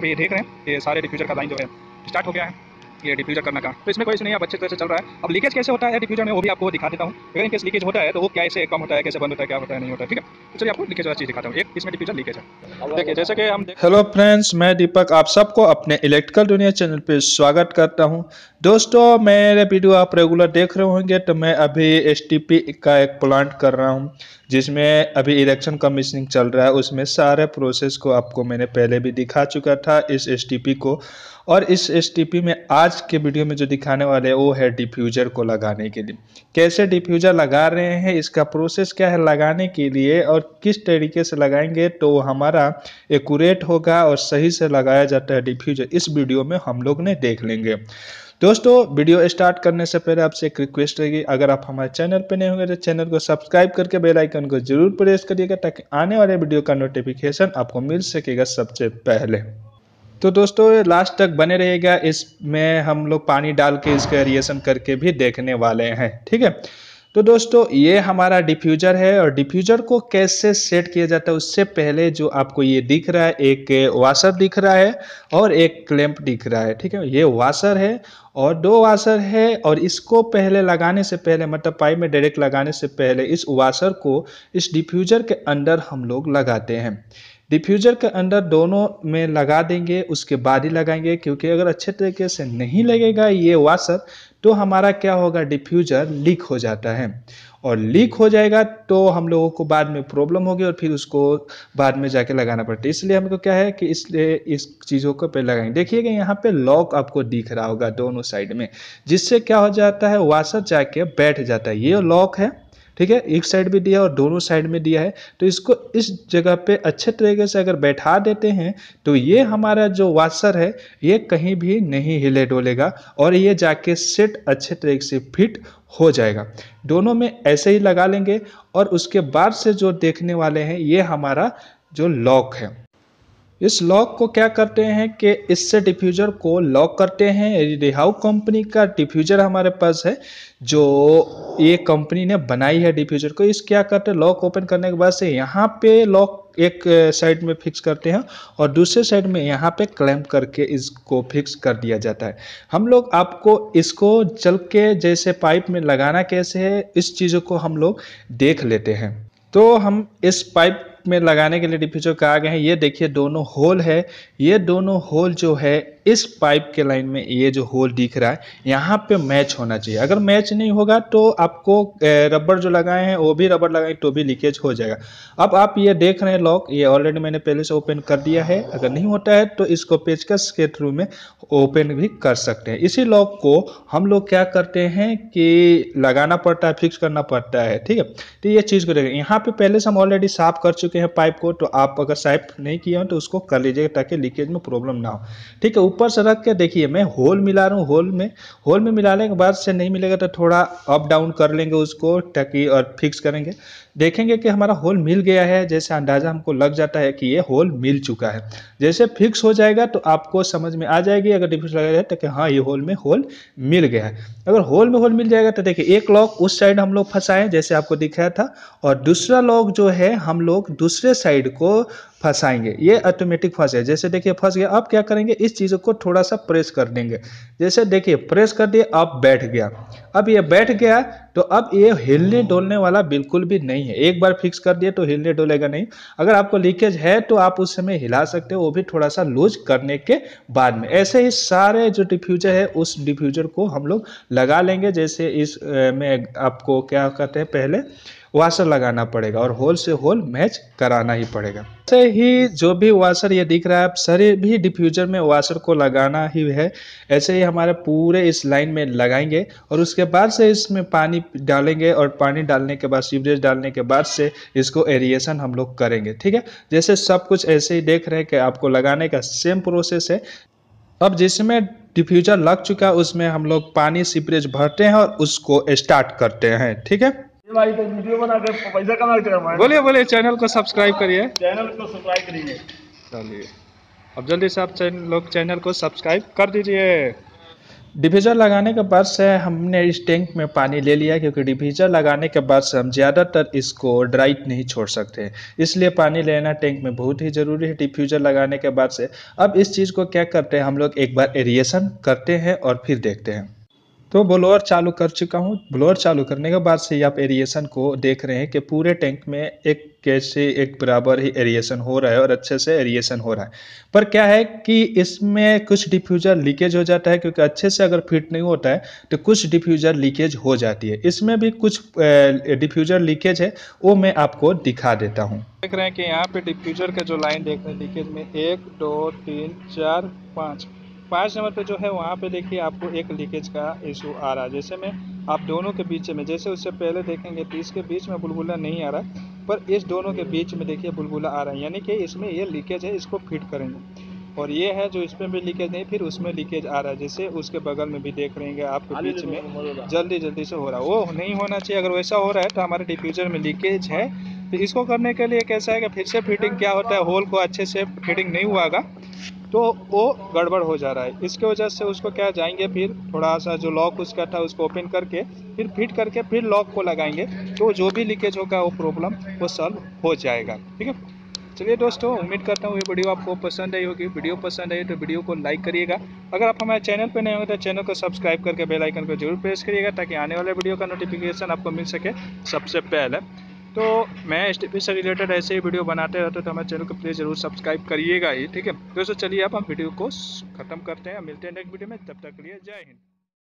दोस्तों ये देख रहे हैं ये सारे डिफ्यूजर का लाइन जो है स्टार्ट हो गया है ये डिफ्यूजर करना का तो इसमें कोई नहीं आप अच्छे तरह से चल रहा है अब लीकेज कैसे होता है डिफ्यूजर में वो भी आपको दिखा देता हूँ अगर इनकेस लीकेज होता है तो वो कैसे कम होता है कैसे बंद होता है क्या होता है नहीं होता है ठीक है तो चलिए आपको लीकेज वाला चीज़ दिखाता हूँ एक इसमें डिफ्यूजर लीकेज है देखिए जैसे कि हम हेलो फ्रेंड्स मैं दीपक आप सबको अपने इलेक्ट्रिकल दुनिया चैनल पर स्वागत करता हूँ दोस्तों मेरे वीडियो आप रेगुलर देख रहे होंगे तो मैं अभी एस का एक प्लांट कर रहा हूँ जिसमें अभी इलेक्शन कमीशनिंग चल रहा है उसमें सारे प्रोसेस को आपको मैंने पहले भी दिखा चुका था इस एस को और इस एस में आज के वीडियो में जो दिखाने वाले हैं वो है डिफ्यूज़र को लगाने के लिए कैसे डिफ्यूज़र लगा रहे हैं इसका प्रोसेस क्या है लगाने के लिए और किस तरीके से लगाएंगे तो हमारा एकूरेट होगा और सही से लगाया जाता है डिफ्यूज़र इस वीडियो में हम लोग ने देख लेंगे दोस्तों वीडियो स्टार्ट करने से पहले आपसे एक रिक्वेस्ट रहेगी अगर आप हमारे चैनल पर नहीं होंगे तो चैनल को सब्सक्राइब करके बेल आइकन को जरूर प्रेस करिएगा ताकि आने वाले वीडियो का नोटिफिकेशन आपको मिल सकेगा सबसे पहले तो दोस्तों लास्ट तक बने रहेगा इसमें हम लोग पानी डाल के इसके एरिएशन करके भी देखने वाले हैं ठीक है तो दोस्तों ये हमारा डिफ्यूज़र है और डिफ्यूज़र को कैसे सेट किया जाता है उससे पहले जो आपको ये दिख रहा है एक वाशर दिख रहा है और एक क्लैंप दिख रहा है ठीक है ये वाशर है और दो वाशर है और इसको पहले लगाने से पहले मतलब पाइप में डायरेक्ट लगाने से पहले इस वाशर को इस डिफ्यूज़र के अंदर हम लोग लगाते हैं डिफ्यूज़र के अंदर दोनों में लगा देंगे उसके बाद ही लगाएंगे क्योंकि अगर अच्छे तरीके से नहीं लगेगा ये वाशर तो हमारा क्या होगा डिफ्यूज़र लीक हो जाता है और लीक हो जाएगा तो हम लोगों को बाद में प्रॉब्लम होगी और फिर उसको बाद में जाके लगाना पड़ता है इसलिए हमको क्या है कि इसलिए इस चीज़ों को पहले लगाएंगे देखिएगा यहाँ पे लॉक आपको दिख रहा होगा दोनों साइड में जिससे क्या हो जाता है वाशर जाके बैठ जाता है ये लॉक है ठीक है एक साइड भी दिया और दोनों साइड में दिया है तो इसको इस जगह पे अच्छे तरीके से अगर बैठा देते हैं तो ये हमारा जो वाशर है ये कहीं भी नहीं हिले डोलेगा और ये जाके सेट अच्छे तरीके से फिट हो जाएगा दोनों में ऐसे ही लगा लेंगे और उसके बाद से जो देखने वाले हैं ये हमारा जो लॉक है इस लॉक को क्या करते हैं कि इससे डिफ्यूज़र को लॉक करते हैं रिहाउ कंपनी का डिफ्यूज़र हमारे पास है जो ये कंपनी ने बनाई है डिफ्यूज़र को इस क्या करते हैं लॉक ओपन करने के बाद से यहाँ पे लॉक एक साइड में फिक्स करते हैं और दूसरे साइड में यहाँ पे क्लैम करके इसको फिक्स कर दिया जाता है हम लोग आपको इसको चल के जैसे पाइप में लगाना कैसे है इस चीज़ों को हम लोग देख लेते हैं तो हम इस पाइप में लगाने के लिए डिफ्यूज़र कहा गया है ये देखिए दोनों होल है ये दोनों होल जो है इस पाइप के लाइन में ये जो होल दिख रहा है यहाँ पे मैच होना चाहिए अगर मैच नहीं होगा तो आपको रबड़ जो लगाए हैं वो भी रबड़ लगाए तो भी लीकेज हो जाएगा अब आप ये देख रहे हैं लॉक ये ऑलरेडी मैंने पहले से ओपन कर दिया है अगर नहीं होता है तो इसको पेचकस के थ्रू में ओपन भी कर सकते हैं इसी लॉक को हम लोग क्या करते हैं कि लगाना पड़ता है फिक्स करना पड़ता है ठीक है तो ये चीज़ को देखें यहाँ पे पहले से हम ऑलरेडी साफ कर चुके हैं पाइप को तो आप अगर साइफ नहीं किए हो तो उसको कर लीजिएगा ताकि लीकेज में प्रॉब्लम ना हो ठीक है ऊपर से रख के देखिए मैं होल मिला रहा हूँ होल में होल में मिलाने के बाद से नहीं मिलेगा तो थोड़ा अप डाउन कर लेंगे उसको टकी और फिक्स करेंगे देखेंगे कि हमारा होल मिल गया है जैसे अंदाज़ा हमको लग जाता है कि ये होल मिल चुका है जैसे फिक्स हो जाएगा तो आपको समझ में आ जाएगी अगर डिफ्यूज लगा जाए तो कि हाँ ये होल में होल मिल गया है अगर होल में होल मिल जाएगा तो देखिए एक लॉक उस साइड हम लोग फंसाएं जैसे आपको दिखाया था और दूसरा लॉक जो है हम लोग दूसरे साइड को फंसाएंगे ये ऑटोमेटिक फंस है जैसे देखिए फंस गया अब क्या करेंगे इस चीज़ को थोड़ा सा प्रेस कर देंगे जैसे देखिए प्रेस कर दिए अब बैठ गया अब ये बैठ गया तो अब ये हिलने डोलने वाला बिल्कुल भी नहीं है एक बार फिक्स कर दिए तो हिलने डोलेगा नहीं अगर आपको लीकेज है तो आप उस समय हिला सकते हो वो भी थोड़ा सा लूज करने के बाद में ऐसे ही सारे जो डिफ्यूजर है उस डिफ्यूजर को हम लोग लगा लेंगे जैसे इस में आपको क्या कहते हैं पहले वाशर लगाना पड़ेगा और होल से होल मैच कराना ही पड़ेगा ऐसे ही जो भी वाशर ये दिख रहा है आप सारे भी डिफ्यूजर में वाशर को लगाना ही है ऐसे ही हमारे पूरे इस लाइन में लगाएंगे और उसके बाद से इसमें पानी डालेंगे और पानी डालने के बाद सीवरेज डालने के बाद से इसको एरिएशन हम लोग करेंगे ठीक है जैसे सब कुछ ऐसे ही देख रहे हैं कि आपको लगाने का सेम प्रोसेस है अब जिसमें डिफ्यूजर लग चुका है उसमें हम लोग पानी सीपरेज भरते हैं और उसको स्टार्ट करते हैं ठीक है भाई तो वीडियो बनाकर पैसा कमाना चाहिए बोलिए बोलिए चैनल को सब्सक्राइब करिए चैनल को सब्सक्राइब करिए चलिए अब जल्दी से आप लोग चैनल को सब्सक्राइब कर दीजिए डिवीज़र लगाने के बाद से हमने इस टैंक में पानी ले लिया क्योंकि डिवीज़र लगाने के बाद से हम ज़्यादातर इसको ड्राई नहीं छोड़ सकते इसलिए पानी लेना टैंक में बहुत ही ज़रूरी है डिफ्यूज़र लगाने के बाद से अब इस चीज़ को क्या करते हैं हम लोग एक बार एरिएशन करते हैं और फिर देखते हैं तो ब्लोअर चालू कर चुका हूँ ब्लोअर चालू करने के बाद से ही आप एरिएशन को देख रहे हैं कि पूरे टैंक में एक कैसे एक बराबर ही एरिएशन हो रहा है और अच्छे से एरिएशन हो रहा है पर क्या है कि इसमें कुछ डिफ्यूज़र लीकेज हो जाता है क्योंकि अच्छे से अगर फिट नहीं होता है तो कुछ डिफ्यूज़र लीकेज हो जाती है इसमें भी कुछ डिफ्यूज़र लीकेज है वो मैं आपको दिखा देता हूँ देख रहे हैं कि यहाँ पे डिफ्यूज़र का जो लाइन देख रहे हैं लीकेज में एक दो तीन चार पाँच पाँच नंबर पे जो है वहाँ पे देखिए आपको एक लीकेज का इशू आ रहा है जैसे में आप दोनों के बीच में जैसे उससे पहले देखेंगे तो इसके बीच में बुलबुला नहीं आ रहा पर इस दोनों के बीच में देखिए बुलबुला आ रहा है यानी कि इसमें ये लीकेज है इसको फिट करेंगे और ये है जो इसमें भी लीकेज नहीं फिर उसमें लीकेज आ रहा है जैसे उसके बगल में भी देख रहेंगे आपके बीच में जल्दी जल्दी से हो रहा है वो नहीं होना चाहिए अगर वैसा हो रहा है तो हमारे डिफ्यूज़र में लीकेज है तो इसको करने के लिए कैसा है कि फिर से फिटिंग क्या होता है होल को अच्छे से फिटिंग नहीं हुआ तो वो गड़बड़ हो जा रहा है इसके वजह से उसको क्या जाएंगे फिर थोड़ा सा जो लॉक उसका था उसको ओपन करके फिर फिट करके फिर लॉक को लगाएंगे तो जो भी लीकेज होगा वो प्रॉब्लम वो सॉल्व हो जाएगा ठीक है चलिए दोस्तों उम्मीद करता हूँ ये वीडियो आपको पसंद आई होगी वीडियो पसंद आई तो वीडियो को लाइक करिएगा अगर आप हमारे चैनल पर नहीं होंगे तो चैनल को सब्सक्राइब करके बेल आइकन को जरूर प्रेस करिएगा ताकि आने वाले वीडियो का नोटिफिकेशन आपको मिल सके सबसे पहले तो मैं स्टेपी से रिलेटेड ऐसे ही वीडियो बनाते रहते तो हमारे चैनल को प्लीज़ ज़रूर सब्सक्राइब करिएगा ही ठीक है दोस्तों चलिए आप हम वीडियो को ख़त्म करते हैं मिलते हैं नेक्स्ट वीडियो में तब तक के लिए जय हिंद